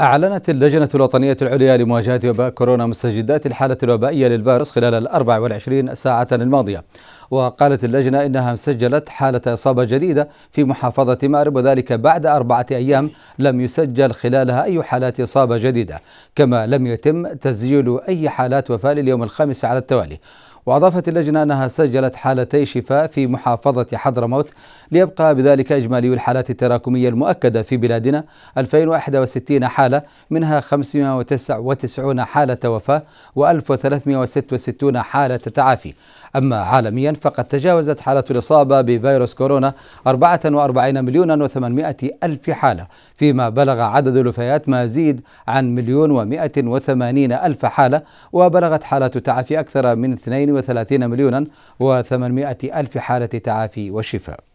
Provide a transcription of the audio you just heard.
أعلنت اللجنة الوطنية العليا لمواجهة وباء كورونا مستجدات الحالة الوبائية للفيروس خلال ال 24 ساعة الماضية وقالت اللجنة إنها سجلت حالة إصابة جديدة في محافظة مأرب وذلك بعد أربعة أيام لم يسجل خلالها أي حالات إصابة جديدة كما لم يتم تسجيل أي حالات وفاة لليوم الخامس على التوالي وأضافت اللجنة أنها سجلت حالتي شفاء في محافظة حضرموت ليبقى بذلك إجمالي الحالات التراكمية المؤكدة في بلادنا 2061 حالة منها 599 حالة وفاة و1366 حالة تعافي أما عالميا فقد تجاوزت حالة الإصابة بفيروس كورونا 44 مليون و800 ألف حالة فيما بلغ عدد الوفيات ما زيد عن مليون و180 ألف حالة وبلغت حالة التعافي أكثر من 2 138 مليونا و800 ألف حالة تعافي وشفاء